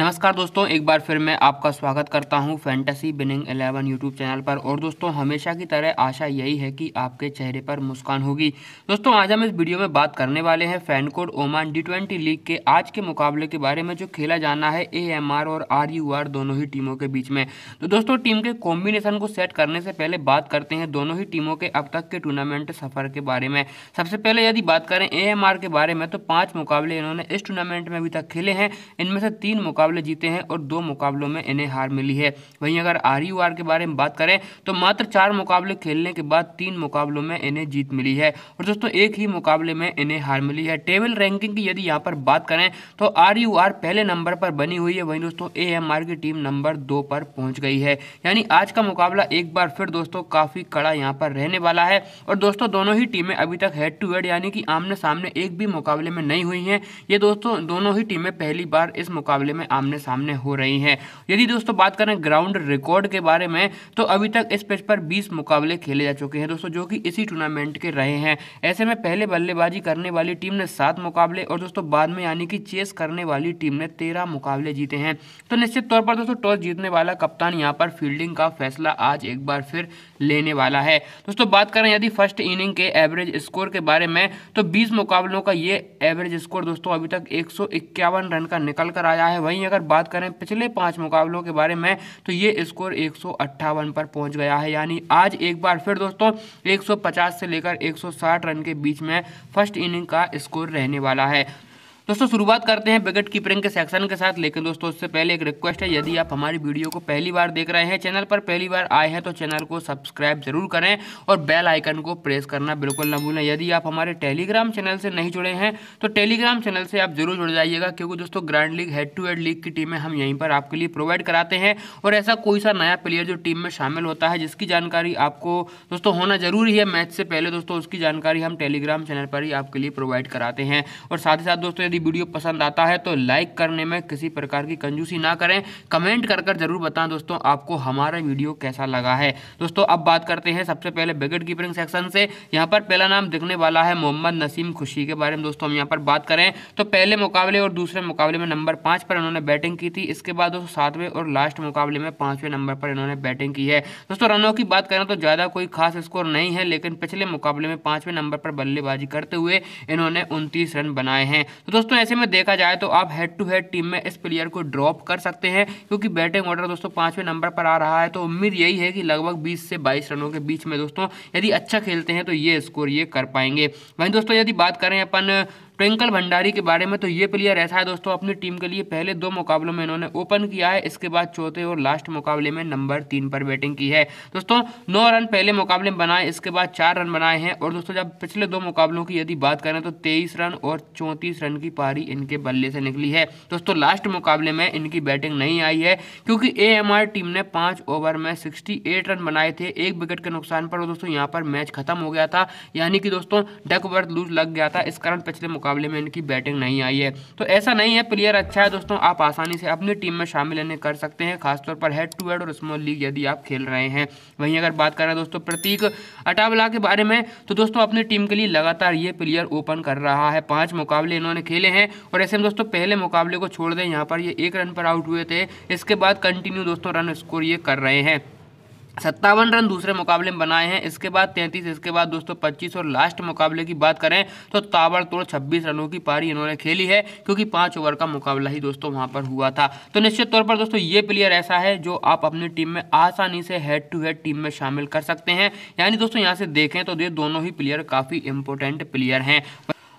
नमस्कार दोस्तों एक बार फिर मैं आपका स्वागत करता हूं fantasy winning eleven YouTube channel पर और दोस्तों हमेशा की तरह आशा यही है कि आपके चेहरे पर मुस्कान होगी दोस्तों आज हम इस वीडियो में बात करने वाले हैं FanCode Oman D twenty league के आज के मुकाबले के बारे में जो खेला जाना है ए और आर दोनों ही टीमों के बीच में तो दोस्तों टीम के कॉम्बिनेशन को सेट करने से पहले बात करते हैं दोनों ही टीमों के अब तक के टूर्नामेंट सफ़र के बारे में सबसे पहले यदि बात करें ए के बारे में तो पाँच मुकाबले इन्होंने इस टूर्नामेंट में अभी तक खेले हैं इनमें से तीन मुकाबले मुकाबले जीते हैं और दो मुकाबलों में इन्हें हार मिली है वहीं अगर आर यू आर के बारे में बात करें तो मात्र चार मुकाबले खेलने के बाद तीन मुकाबलों में इन्हें जीत मिली है और दोस्तों एक ही मुकाबले में इन्हें हार मिली है टेबल रैंकिंग की यदि यहाँ पर बात करें तो आर यू आर पहले नंबर पर बनी हुई है वहीं दोस्तों ए एम आर की टीम नंबर दो पर पहुँच गई है यानी आज का मुकाबला एक बार फिर दोस्तों काफ़ी कड़ा यहाँ पर रहने वाला है और दोस्तों दोनों ही टीमें अभी तक हेड टू हेड यानी कि आमने सामने एक भी मुकाबले में नहीं हुई हैं ये दोस्तों दोनों ही टीमें पहली बार इस मुकाबले में आमने सामने हो रही है यदि दोस्तों बात करें ग्राउंड रिकॉर्ड के बारे में तो अभी तक इस पिच पर 20 मुकाबले खेले जा चुके हैं दोस्तों जो कि इसी टूर्नामेंट के रहे हैं ऐसे में पहले बल्लेबाजी करने वाली टीम ने सात मुकाबले और दोस्तों बाद में यानी कि चेस करने वाली टीम ने तेरह मुकाबले जीते हैं तो निश्चित तौर पर दोस्तों टॉस जीतने वाला कप्तान यहाँ पर फील्डिंग का फैसला आज एक बार फिर लेने वाला है दोस्तों बात करें यदि फर्स्ट इनिंग के एवरेज स्कोर के बारे में तो बीस मुकाबलों का ये एवरेज स्कोर दोस्तों अभी तक एक रन का निकल कर आया है वहीं अगर बात करें पिछले पांच मुकाबलों के बारे में तो ये स्कोर एक पर पहुंच गया है यानी आज एक बार फिर दोस्तों 150 से लेकर 160 रन के बीच में फर्स्ट इनिंग का स्कोर रहने वाला है दोस्तों शुरुआत करते हैं विकेट कीपरिंग के सेक्शन के साथ लेकिन दोस्तों उससे पहले एक रिक्वेस्ट है यदि आप हमारी वीडियो को पहली बार देख रहे हैं चैनल पर पहली बार आए हैं तो चैनल को सब्सक्राइब जरूर करें और बेल आइकन को प्रेस करना बिल्कुल ना भूलें यदि आप हमारे टेलीग्राम चैनल से नहीं जुड़े हैं तो टेलीग्राम चैनल से आप जरूर जुड़ जाइएगा क्योंकि दोस्तों grand league head to head league की टीमें हम यहीं पर आपके लिए प्रोवाइड कराते हैं और ऐसा कोई सा नया प्लेयर जो टीम में शामिल होता है जिसकी जानकारी आपको दोस्तों होना जरूरी है मैच से पहले दोस्तों उसकी जानकारी हम टेलीग्राम चैनल पर ही आपके लिए प्रोवाइड कराते हैं और साथ ही साथ दोस्तों यदि यदि वीडियो पसंद आता है तो लाइक करने में किसी प्रकार की कंजूसी ना करें कमेंट कर कर जरूर बताएं दोस्तों आपको हमारा वीडियो कैसा लगा है दोस्तों अब बात करते हैं सबसे पहले विकेट कीपरिंग सेक्शन से यहाँ पर पहला नाम दिखने वाला है मोहम्मद नसीम खुशी के बारे में दोस्तों हम यहाँ पर बात करें तो पहले मुकाबले और दूसरे मुकाबले में नंबर पाँच पर इन्होंने बैटिंग की थी इसके बाद दोस्तों सातवें और लास्ट मुकाबले में पाँचवें नंबर पर इन्होंने बैटिंग की है दोस्तों रनों की बात करें तो ज़्यादा कोई खास स्कोर नहीं है लेकिन पिछले मुकाबले में पाँचवें नंबर पर बल्लेबाजी करते हुए इन्होंने उनतीस रन बनाए हैं तो दोस्तों दोस्तों ऐसे में देखा जाए तो आप हेड टू हेड टीम में इस प्लेयर को ड्रॉप कर सकते हैं क्योंकि बैटिंग ऑर्डर दोस्तों पांचवें नंबर पर आ रहा है तो उम्मीद यही है कि लगभग बीस से बाईस रनों के बीच में दोस्तों यदि अच्छा खेलते हैं तो ये स्कोर ये कर पाएंगे वहीं दोस्तों यदि बात करें अपन प्रियंकल भंडारी के बारे में तो ये प्लेयर ऐसा है दोस्तों अपनी टीम के लिए पहले दो मुकाबलों में इन्होंने ओपन किया है इसके बाद चौथे और लास्ट मुकाबले में नंबर तीन पर बैटिंग की है दोस्तों नौ रन पहले मुकाबले में बनाए इसके बाद चार रन बनाए हैं और दोस्तों जब पिछले दो मुकाबलों की यदि बात करें तो तेईस रन और चौंतीस रन की पारी इनके बल्ले से निकली है दोस्तों लास्ट मुकाबले में इनकी बैटिंग नहीं आई है क्योंकि ए टीम ने पाँच ओवर में सिक्सटी रन बनाए थे एक विकेट के नुकसान पर दोस्तों यहाँ पर मैच खत्म हो गया था यानी कि दोस्तों डक लूज लग गया था इस कारण पिछले मुकाबले मुकाबले में इनकी बैटिंग नहीं आई है तो ऐसा नहीं है प्लेयर अच्छा है दोस्तों आप आसानी से अपनी टीम में शामिल इन्हें कर सकते हैं खासतौर पर हेड टू हेड और स्मॉल लीग यदि आप खेल रहे हैं वहीं अगर बात करें दोस्तों प्रतीक अटावला के बारे में तो दोस्तों अपनी टीम के लिए लगातार ये प्लेयर ओपन कर रहा है पाँच मुकाबले इन्होंने खेले हैं और ऐसे में दोस्तों पहले मुकाबले को छोड़ दें यहाँ पर ये एक रन पर आउट हुए थे इसके बाद कंटिन्यू दोस्तों रन स्कोर ये कर रहे हैं सत्तावन रन दूसरे मुकाबले में बनाए हैं इसके बाद तैंतीस इसके बाद दोस्तों पच्चीस और लास्ट मुकाबले की बात करें तो ताबड़तोड़ छब्बीस रनों की पारी इन्होंने खेली है क्योंकि पांच ओवर का मुकाबला ही दोस्तों वहाँ पर हुआ था तो निश्चित तौर पर दोस्तों ये प्लेयर ऐसा है जो आप अपनी टीम में आसानी से हेड टू हेड टीम में शामिल कर सकते हैं यानी दोस्तों यहाँ से देखें तो ये दोनों ही प्लेयर काफ़ी इंपॉर्टेंट प्लेयर हैं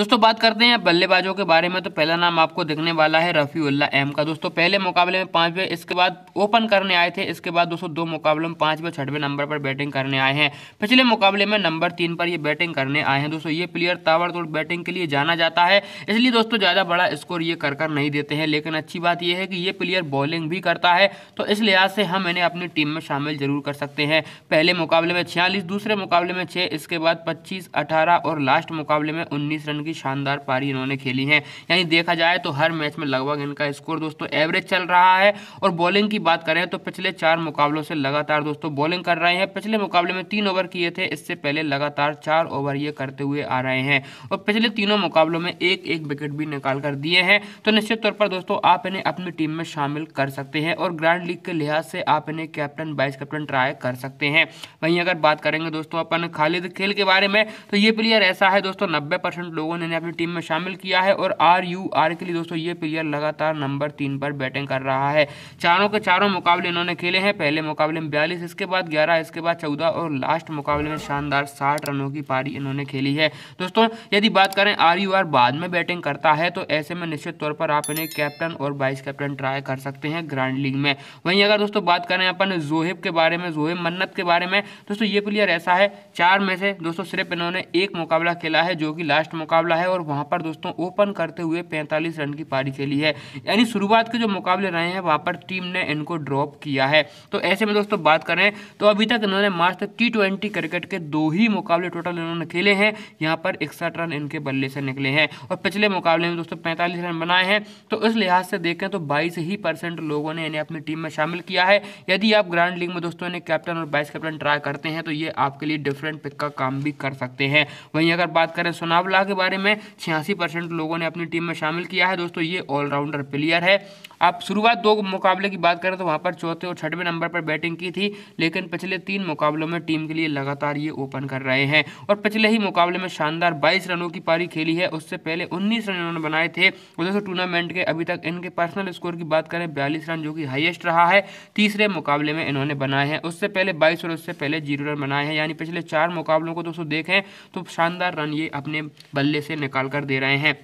दोस्तों बात करते हैं बल्लेबाजों के बारे में तो पहला नाम आपको दिखने वाला है रफ़ीउल्ला एम का दोस्तों पहले मुकाबले में पाँचवें इसके बाद ओपन करने आए थे इसके बाद दोस्तों दो मुकाबलों में पांचवें छठवें नंबर पर बैटिंग करने आए हैं पिछले मुकाबले में नंबर तीन पर ये बैटिंग करने आए हैं दोस्तों ये प्लेयर ताबड़तोड़ बैटिंग के लिए जाना जाता है इसलिए दोस्तों ज़्यादा बड़ा स्कोर ये कर कर नहीं देते हैं लेकिन अच्छी बात यह है कि ये प्लेयर बॉलिंग भी करता है तो इस लिहाज से हम इन्हें अपनी टीम में शामिल जरूर कर सकते हैं पहले मुकाबले में छियालीस दूसरे मुकाबले में छः इसके बाद पच्चीस अठारह और लास्ट मुकाबले में उन्नीस रन की शानदार पारी इन्होंने खेली है यानी देखा जाए तो हर मैच में लगभग इनका स्कोर दोस्तों एवरेज चल रहा है और बॉलिंग की बात करें तो पिछले चार मुकाबलों से लगातार दोस्तों बॉलिंग कर रहे हैं पिछले मुकाबले में तीन ओवर किए थे इससे पहले लगातार चार ओवर ये करते हुए आ रहे हैं और पिछले तीनों मुकाबलों में एक एक विकेट भी निकाल कर दिए हैं तो निश्चित तौर पर दोस्तों आप इन्हें अपनी टीम में शामिल कर सकते हैं और ग्रैंड लीग के लिहाज से आप इन्हें कैप्टन वाइस कैप्टन ट्राई कर सकते हैं वहीं अगर बात करेंगे दोस्तों अपन खालिद खेल के बारे में तो ये प्लेयर ऐसा है दोस्तों नब्बे लोगों लोगों ने अपनी टीम में शामिल किया है और आर यू आर के लिए दोस्तों ये प्लेयर लगातार नंबर तीन पर बैटिंग कर रहा है चारों के चारों मुकाबले इन्होंने खेले हैं पहले मुकाबले में बयालीस इसके बाद ग्यारह इसके बाद चौदह और लास्ट मुकाबले में शानदार साठ रनों की पारी इन्होंने खेली है दोस्तों यदि बात करें आर यू आर बाद में बैटिंग करता है तो ऐसे में निश्चित तौर पर आप इन्हें कैप्टन और वाइस कैप्टन ट्राई कर सकते हैं ग्रांड लीग में वहीं अगर दोस्तों बात करें अपन जोहेब के बारे में जोहेब मन्नत के बारे में दोस्तों ये प्लेयर ऐसा है चार में से दोस्तों सिर्फ इन्होंने एक मुकाबला खेला है जो कि लास्ट मुकाबला मुकाबला है और वहाँ पर दोस्तों ओपन करते हुए पैंतालीस रन की पारी खेली है यानी शुरुआत के जो मुकाबले रहे हैं वहाँ पर टीम ने इनको ड्रॉप किया है तो ऐसे में दोस्तों बात करें तो अभी तक इन्होंने मार्च तक टी ट्वेंटी क्रिकेट के दो ही मुकाबले टोटल इन्होंने खेले हैं यहाँ पर इकसठ रन इनके बल्ले से निकले हैं और पिछले मुकाबले में दोस्तों पैंतालीस रन बनाए हैं तो इस लिहाज से देखें तो बाईस ही परसेंट लोगों ने इन्हें अपनी टीम में शामिल किया है यदि आप ग्रांड लीग में दोस्तों इन्हें कैप्टन और वाइस कैप्टन ट्राई करते हैं तो ये आपके लिए डिफरेंट पिक का काम भी कर सकते हैं वहीं अगर बात करें सोनावला के बारे बारे में छियासी परसेंट लोगों ने अपनी टीम में शामिल किया है दोस्तों ये ऑलराउंडर प्लेयर है आप शुरुआत दो मुकाबले की बात करें तो वहाँ पर चौथे और छठवें नंबर पर बैटिंग की थी लेकिन पिछले तीन मुकाबलों में टीम के लिए लगातार ये ओपन कर रहे हैं और पिछले ही मुकाबले में शानदार बाईस रनों की पारी खेली है उससे पहले उन्नीस रन इन्होंने बनाए थे उधर से टूर्नामेंट के अभी तक इनके पर्सनल स्कोर की बात करें बयालीस रन जो कि हाइएस्ट रहा है तीसरे मुकाबले में इन्होंने बनाए हैं उससे पहले बाईस और उससे पहले जीरो रन बनाए हैं यानी पिछले चार मुकाबलों को दोस्तों देखें तो शानदार रन ये अपने बल्ले से निकाल कर दे रहे हैं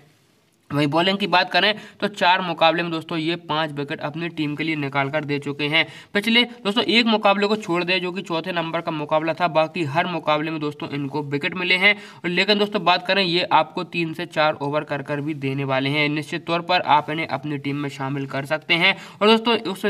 वही बॉलिंग की बात करें तो चार मुकाबले में दोस्तों ये पांच विकेट अपनी टीम के लिए निकाल कर दे चुके हैं पिछले दोस्तों एक मुकाबले को छोड़ दे जो कि चौथे नंबर का मुकाबला था बाकी हर मुकाबले में दोस्तों इनको विकेट मिले हैं लेकिन दोस्तों बात करें ये आपको तीन से चार ओवर कर कर भी देने वाले हैं निश्चित तौर पर आप इन्हें अपनी टीम में शामिल कर सकते हैं और दोस्तों उस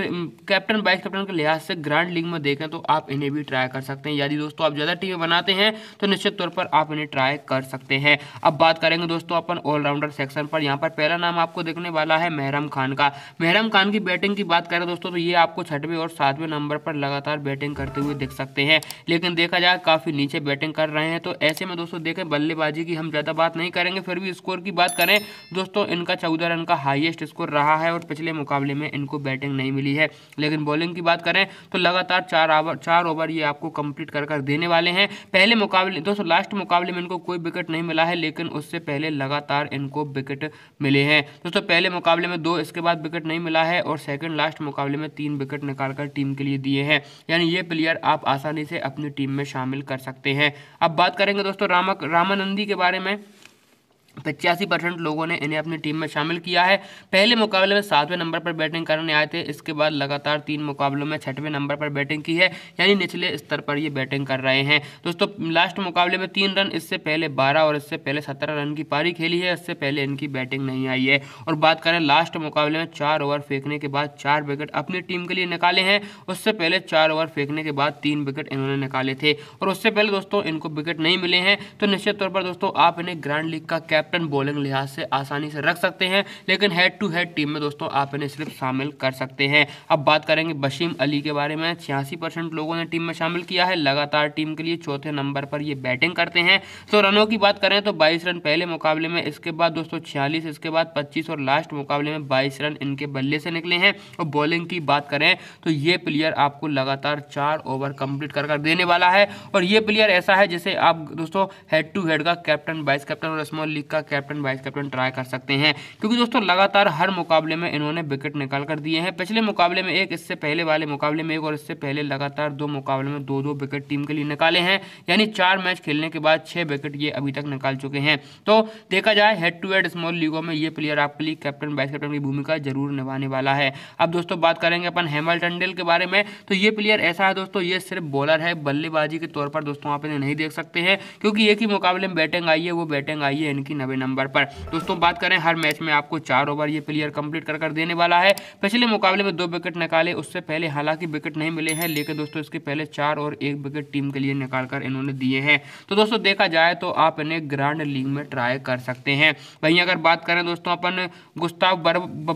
कैप्टन वाइस कैप्टन के लिहाज से ग्रांड लीग में देखें तो आप इन्हें भी ट्राई कर सकते हैं यदि दोस्तों आप ज़्यादा टीमें बनाते हैं तो निश्चित तौर पर आप इन्हें ट्राई कर सकते हैं अब बात करेंगे दोस्तों अपन ऑलराउंडर सेक्शन पर यहाँ पर पहला नाम आपको देखने वाला है मेहरम खान का मेहरम खान की बैटिंग की बात करें दोस्तों तो ये आपको छठवें और सातवें नंबर पर लगातार बैटिंग करते हुए देख सकते हैं लेकिन देखा जाए काफ़ी नीचे बैटिंग कर रहे हैं तो ऐसे में दोस्तों देखें बल्लेबाजी की हम ज़्यादा बात नहीं करेंगे फिर भी स्कोर की बात करें दोस्तों इनका चौदह रन का हाइएस्ट स्कोर रहा है और पिछले मुकाबले में इनको बैटिंग नहीं मिली है लेकिन बॉलिंग की बात करें तो लगातार चार ओवर चार ओवर ये आपको कंप्लीट कर कर देने वाले हैं पहले मुकाबले दोस्तों लास्ट मुकाबले में इनको कोई विकेट नहीं मिला है लेकिन उससे पहले लगातार इनको विकेट मिले हैं दोस्तों पहले मुकाबले में दो इसके बाद विकेट नहीं मिला है और सेकेंड लास्ट मुकाबले में तीन विकेट निकालकर टीम के लिए दिए हैं यानी ये प्लेयर आप आसानी से अपनी टीम में शामिल कर सकते हैं अब बात करेंगे दोस्तों रामक रामानंदी के बारे में पचासी परसेंट लोगों ने इन्हें अपनी टीम में शामिल किया है पहले मुकाबले में सातवें नंबर पर बैटिंग करने आए थे इसके बाद लगातार तीन मुकाबलों में छठवें नंबर पर बैटिंग की है यानी निचले स्तर पर ये बैटिंग कर रहे हैं दोस्तों लास्ट मुकाबले में तीन रन इससे पहले बारह और इससे पहले सत्रह रन की पारी खेली है इससे पहले इनकी बैटिंग नहीं आई है और बात करें लास्ट मुकाबले में चार ओवर फेंकने के बाद चार विकेट अपनी टीम के लिए निकाले हैं उससे पहले चार ओवर फेंकने के बाद तीन विकेट इन्होंने निकाले थे और उससे पहले दोस्तों इनको विकेट नहीं मिले हैं तो निश्चित तौर पर दोस्तों आप इन्हें ग्रांड लीग का कैप कैप्टन बॉलिंग लिहाज से आसानी से रख सकते हैं लेकिन हेड टू हेड टीम में दोस्तों आप इन्हें सिर्फ शामिल कर सकते हैं अब बात करेंगे बशीम अली के बारे में छियासी लोगों ने टीम में शामिल किया है लगातार टीम के लिए चौथे नंबर पर ये बैटिंग करते हैं तो रनों की बात करें तो बाईस रन पहले मुकाबले में इसके बाद दोस्तों छियालीस इसके बाद पच्चीस और लास्ट मुकाबले में बाईस रन इनके बल्ले से निकले हैं और बॉलिंग की बात करें तो ये प्लेयर आपको लगातार चार ओवर कंप्लीट कर कर देने वाला है और ये प्लेयर ऐसा है जिसे आप दोस्तों हेड टू हेड का कैप्टन वाइस कैप्टन और स्मॉल लीग का इसका कैप्टन वाइस कैप्टन ट्राई कर सकते हैं क्योंकि दोस्तों लगातार हर मुकाबले में इन्होंने विकेट निकाल कर दिए हैं पिछले मुकाबले में एक इससे पहले वाले मुकाबले में एक और इससे पहले लगातार दो मुकाबले में दो दो विकेट टीम के लिए निकाले हैं यानी चार मैच खेलने के बाद छह विकेट ये अभी तक निकाल चुके हैं तो देखा जाए हेड टू हेड स्मॉल लीगों में ये प्लेयर आपके लिए कैप्टन वाइस कैप्टन की भूमिका जरूर निभाने वाला है अब दोस्तों बात करेंगे अपन हेमल टंडेल के बारे में तो ये प्लेयर ऐसा है दोस्तों ये सिर्फ बॉलर है बल्लेबाजी के तौर पर दोस्तों आप इन्हें नहीं देख सकते हैं क्योंकि एक ही मुकाबले में बैटिंग आई है वो बैटिंग आई है इनकी अट्ठानबे नंबर पर दोस्तों बात करें हर मैच में आपको चार ओवर ये प्लेयर कंप्लीट कर देने वाला है पिछले मुकाबले में दो विकेट निकाले उससे पहले हालांकि विकेट नहीं मिले हैं लेकिन दोस्तों इसके पहले चार और एक विकेट टीम के लिए निकाल कर इन्होंने दिए हैं तो दोस्तों देखा जाए तो आप इन्हें ग्रांड लीग में ट्राई कर सकते हैं वहीं अगर बात करें दोस्तों अपन गुस्ताव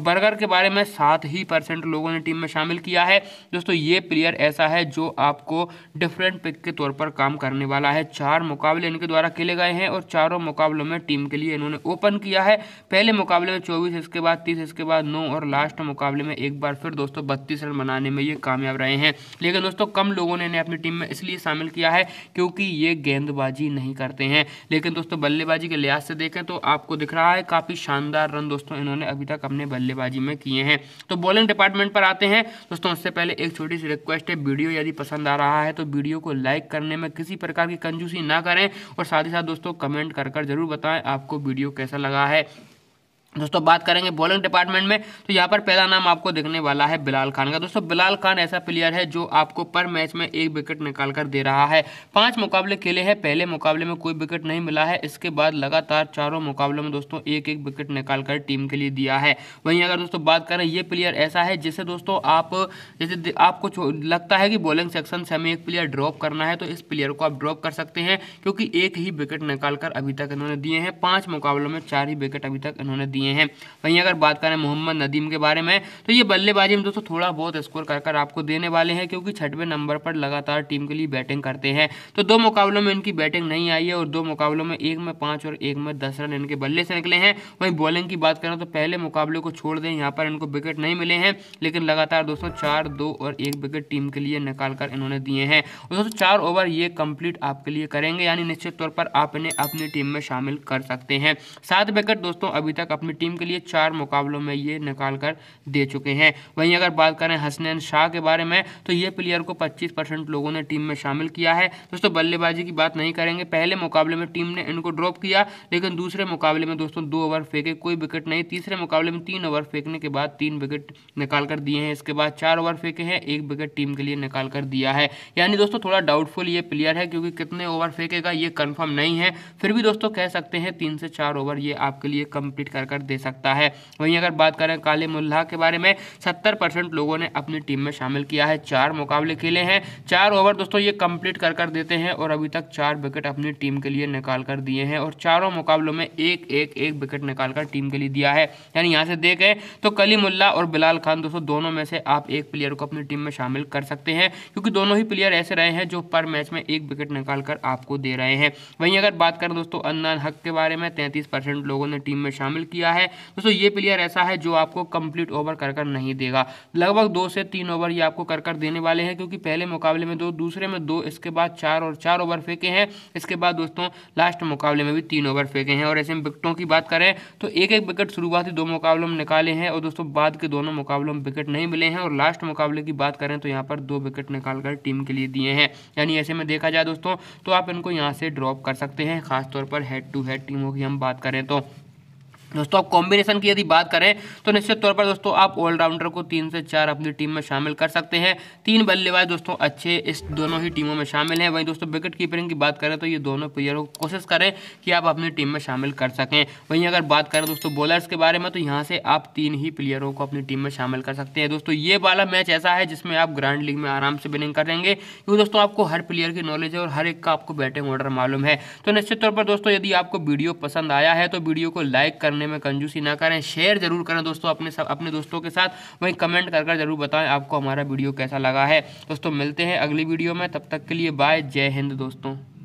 बर्गर के बारे में सात ही परसेंट लोगों ने टीम में शामिल किया है दोस्तों ये प्लेयर ऐसा है जो आपको डिफरेंट पिक के तौर पर काम करने वाला है चार मुकाबले इनके द्वारा खेले गए हैं और चारों मुकाबलों में टीम के लिए इन्होंने ओपन किया है पहले मुकाबले में चौबीस इसके बाद तीस इसके बाद नौ और लास्ट मुकाबले में एक बार फिर दोस्तों बत्तीस रन बनाने में ये कामयाब रहे हैं लेकिन दोस्तों कम लोगों ने इन्हें अपनी टीम में इसलिए शामिल किया है क्योंकि ये गेंदबाजी नहीं करते हैं लेकिन दोस्तों बल्लेबाजी के लिहाज से देखें तो आपको दिख रहा है काफ़ी शानदार रन दोस्तों इन्होंने अभी तक अपने बल्लेबाजी में किए हैं तो बॉलिंग डिपार्टमेंट पर आते हैं दोस्तों उससे पहले एक छोटी सी रिक्वेस्ट है वीडियो यदि पसंद आ रहा है तो वीडियो को लाइक करने में किसी प्रकार की कंजूसी ना करें और साथ ही साथ दोस्तों कमेंट कर कर जरूर बताएं आप आपको वीडियो कैसा लगा है दोस्तों बात करेंगे बॉलिंग डिपार्टमेंट में तो यहाँ पर पहला नाम आपको दिखने वाला है बिलाल खान का दोस्तों बिलाल खान ऐसा प्लेयर है जो आपको पर मैच में एक विकेट निकाल कर दे रहा है पांच मुकाबले खेले हैं पहले मुकाबले में कोई विकेट नहीं मिला है इसके बाद लगातार चारों मुकाबलों में दोस्तों एक एक विकेट निकाल कर टीम के लिए दिया है वहीं अगर दोस्तों बात करें ये प्लेयर ऐसा है जिसे दोस्तों आप जैसे आपको लगता है कि बॉलिंग सेक्शन से हमें एक प्लेयर ड्रॉप करना है तो इस प्लेयर को आप ड्रॉप कर सकते हैं क्योंकि एक ही विकेट निकाल अभी तक इन्होंने दिए हैं पाँच मुकाबलों में चार ही विकेट अभी तक इन्होंने दिए दिए हैं वहीं अगर बात करें मोहम्मद नदीम के बारे में तो ये बल्लेबाजी में दोस्तों थोड़ा बहुत स्कोर कर कर आपको देने वाले हैं क्योंकि छठवें नंबर पर लगातार टीम के लिए बैटिंग करते हैं तो दो मुकाबलों में इनकी बैटिंग नहीं आई है और दो मुकाबलों में एक में पाँच और एक में दस रन इनके बल्ले से निकले हैं वहीं बॉलिंग की बात करें तो पहले मुकाबले को छोड़ दें यहाँ पर इनको विकेट नहीं मिले हैं लेकिन लगातार दोस्तों चार दो और एक विकेट टीम के लिए निकाल कर इन्होंने दिए हैं दोस्तों चार ओवर ये कंप्लीट आपके लिए करेंगे यानी निश्चित तौर पर आप इन्हें अपनी टीम में शामिल कर सकते हैं सात विकेट दोस्तों अभी तक अपनी अपनी टीम के लिए चार मुकाबलों में ये निकाल कर दे चुके हैं वहीं अगर बात करें हसनैन शाह के बारे में तो ये प्लेयर को पच्चीस लोगों ने टीम में शामिल किया है दोस्तों बल्लेबाजी की बात नहीं करेंगे पहले मुकाबले में टीम ने इनको ड्रॉप किया लेकिन दूसरे मुकाबले में दोस्तों दो ओवर फेंके कोई विकेट नहीं तीसरे मुकाबले में तीन ओवर फेंकने के बाद तीन विकेट निकाल कर दिए हैं इसके बाद चार ओवर फेंके हैं एक विकेट टीम के लिए निकाल कर दिया है यानी दोस्तों थोड़ा डाउटफुल ये प्लेयर है क्योंकि कितने ओवर फेंकेगा ये कन्फर्म नहीं है फिर भी दोस्तों कह सकते हैं तीन से चार ओवर ये आपके लिए कंप्लीट कर कर कर दे सकता है वहीं अगर बात करें काले मुल्ला के बारे में सत्तर परसेंट लोगों ने अपनी टीम में शामिल किया है चार मुकाबले खेले हैं चार ओवर दोस्तों ये कंप्लीट कर कर देते हैं और अभी तक चार विकेट अपनी टीम के लिए निकाल कर दिए हैं और चारों मुकाबलों में एक एक एक विकेट निकाल कर टीम के लिए दिया है यानी यहाँ से देखें तो कलीमुल्ला और बिलाल खान दोस्तों दोनों में से आप एक प्लेयर को अपनी टीम में शामिल कर सकते हैं क्योंकि दोनों ही प्लेयर ऐसे रहे हैं जो पर मैच में एक विकेट निकाल कर आपको दे रहे हैं वहीं अगर बात करें दोस्तों अन्नान हक के बारे में तैंतीस लोगों ने टीम में शामिल किया सकता है दोस्तों ये प्लेयर ऐसा है जो आपको कंप्लीट ओवर कर कर नहीं देगा लगभग दो से तीन ओवर ये आपको कर कर देने वाले हैं क्योंकि पहले मुकाबले में दो दूसरे में दो इसके बाद चार और चार ओवर फेंके हैं इसके बाद दोस्तों लास्ट मुकाबले में भी तीन ओवर फेंके हैं और ऐसे में विकटों की बात करें तो एक एक विकेट शुरुआती दो मुकाबलों में निकाले हैं और दोस्तों बाद के दोनों मुकाबलों में विकेट नहीं मिले हैं और लास्ट मुकाबले की बात करें तो यहाँ पर दो विकेट निकाल कर टीम के लिए दिए हैं यानी ऐसे में देखा जाए दोस्तों तो आप इनको यहाँ से ड्रॉप कर सकते हैं खासतौर पर हेड टू हेड टीमों की हम बात करें तो दोस्तों आप कॉम्बिनेशन की यदि बात करें तो निश्चित तौर पर दोस्तों आप ऑलराउंडर को तीन से चार अपनी टीम में शामिल कर सकते हैं तीन बल्लेबाज दोस्तों अच्छे इस दोनों ही टीमों में शामिल हैं वहीं दोस्तों विकेट कीपरिंग की बात करें तो ये दोनों प्लेयरों को कोशिश करें कि आप अपनी टीम में शामिल कर सकें वहीं अगर बात करें दोस्तों बॉलर्स के बारे में तो यहाँ से आप तीन ही प्लेयरों को अपनी टीम में शामिल कर सकते हैं दोस्तों ये वाला मैच ऐसा है जिसमें आप ग्रांड लीग में आराम से बिलिंग करेंगे क्योंकि दोस्तों आपको हर प्लेयर की नॉलेज है और हर एक का आपको बैटिंग ऑर्डर मालूम है तो निश्चित तौर पर दोस्तों यदि आपको वीडियो पसंद आया है तो वीडियो को लाइक करना करने में कंजूसी ना करें शेयर जरूर करें दोस्तों अपने सब अपने दोस्तों के साथ वहीं कमेंट कर कर जरूर बताएं आपको हमारा वीडियो कैसा लगा है दोस्तों मिलते हैं अगली वीडियो में तब तक के लिए बाय जय हिंद दोस्तों